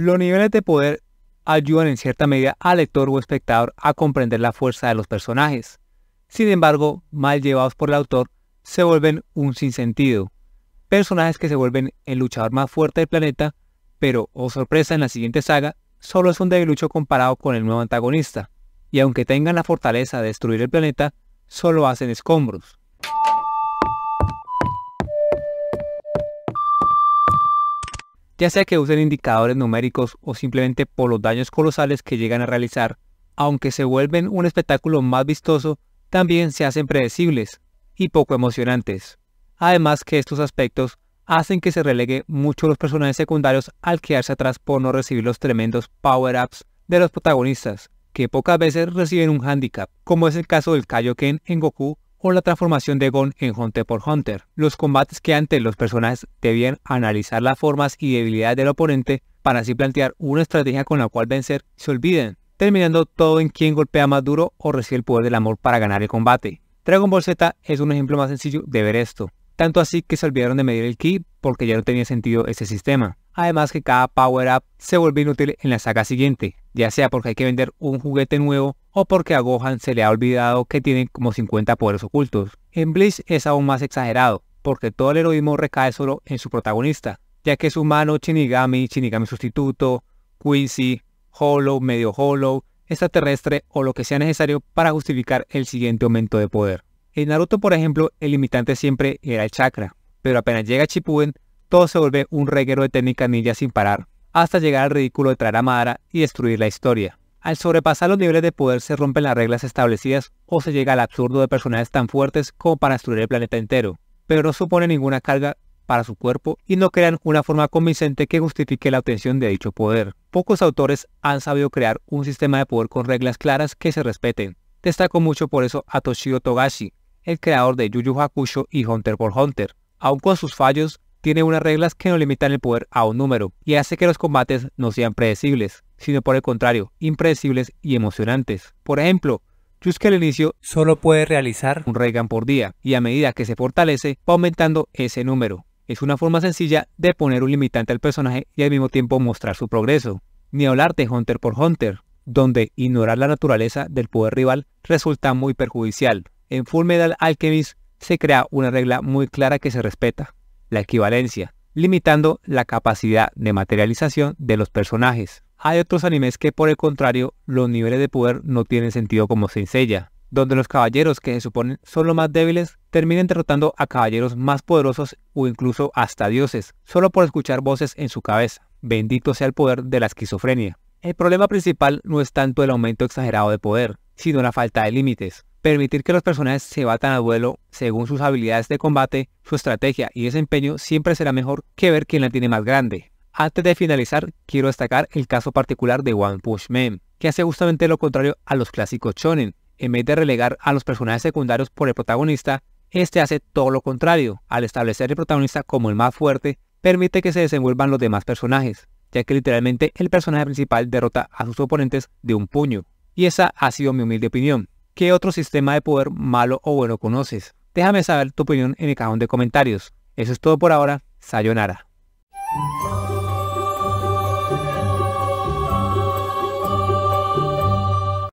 Los niveles de poder ayudan en cierta medida al lector o espectador a comprender la fuerza de los personajes. Sin embargo, mal llevados por el autor, se vuelven un sinsentido. Personajes que se vuelven el luchador más fuerte del planeta, pero, oh sorpresa, en la siguiente saga, solo es un debilucho comparado con el nuevo antagonista. Y aunque tengan la fortaleza de destruir el planeta, solo hacen escombros. ya sea que usen indicadores numéricos o simplemente por los daños colosales que llegan a realizar, aunque se vuelven un espectáculo más vistoso, también se hacen predecibles y poco emocionantes. Además que estos aspectos hacen que se relegue mucho los personajes secundarios al quedarse atrás por no recibir los tremendos power-ups de los protagonistas, que pocas veces reciben un handicap, como es el caso del Kaioken en Goku o la transformación de Gon en Hunter por Hunter. Los combates que antes los personajes debían analizar las formas y debilidades del oponente para así plantear una estrategia con la cual vencer se olviden, terminando todo en quien golpea más duro o recibe el poder del amor para ganar el combate. Dragon Ball Z es un ejemplo más sencillo de ver esto, tanto así que se olvidaron de medir el ki porque ya no tenía sentido ese sistema. Además que cada power up se volvió inútil en la saga siguiente, ya sea porque hay que vender un juguete nuevo o porque a Gohan se le ha olvidado que tiene como 50 poderes ocultos. En Bleach es aún más exagerado, porque todo el heroísmo recae solo en su protagonista, ya que su mano Shinigami, Shinigami sustituto, Quincy, Hollow, medio Hollow, extraterrestre o lo que sea necesario para justificar el siguiente aumento de poder. En Naruto, por ejemplo, el limitante siempre era el chakra, pero apenas llega Shippuden, todo se vuelve un reguero de técnicas ninja sin parar, hasta llegar al ridículo de traer a Madara y destruir la historia. Al sobrepasar los niveles de poder se rompen las reglas establecidas o se llega al absurdo de personajes tan fuertes como para destruir el planeta entero, pero no supone ninguna carga para su cuerpo y no crean una forma convincente que justifique la obtención de dicho poder. Pocos autores han sabido crear un sistema de poder con reglas claras que se respeten. Destaco mucho por eso a Toshio Togashi, el creador de Yu Yu Hakusho y Hunter por Hunter. Aun con sus fallos, tiene unas reglas que no limitan el poder a un número y hace que los combates no sean predecibles sino por el contrario, impredecibles y emocionantes. Por ejemplo, Yusuke al inicio solo puede realizar un Gun por día y a medida que se fortalece va aumentando ese número. Es una forma sencilla de poner un limitante al personaje y al mismo tiempo mostrar su progreso. Ni hablar de Hunter por Hunter, donde ignorar la naturaleza del poder rival resulta muy perjudicial. En Full Metal Alchemist se crea una regla muy clara que se respeta, la equivalencia, limitando la capacidad de materialización de los personajes. Hay otros animes que por el contrario, los niveles de poder no tienen sentido como sencilla donde los caballeros que se suponen son los más débiles terminan derrotando a caballeros más poderosos o incluso hasta dioses, solo por escuchar voces en su cabeza. Bendito sea el poder de la esquizofrenia. El problema principal no es tanto el aumento exagerado de poder, sino la falta de límites. Permitir que los personajes se batan a duelo según sus habilidades de combate, su estrategia y desempeño siempre será mejor que ver quién la tiene más grande. Antes de finalizar, quiero destacar el caso particular de One Punch Man, que hace justamente lo contrario a los clásicos shonen. En vez de relegar a los personajes secundarios por el protagonista, este hace todo lo contrario. Al establecer el protagonista como el más fuerte, permite que se desenvuelvan los demás personajes, ya que literalmente el personaje principal derrota a sus oponentes de un puño. Y esa ha sido mi humilde opinión. ¿Qué otro sistema de poder malo o bueno conoces? Déjame saber tu opinión en el cajón de comentarios. Eso es todo por ahora. Sayonara.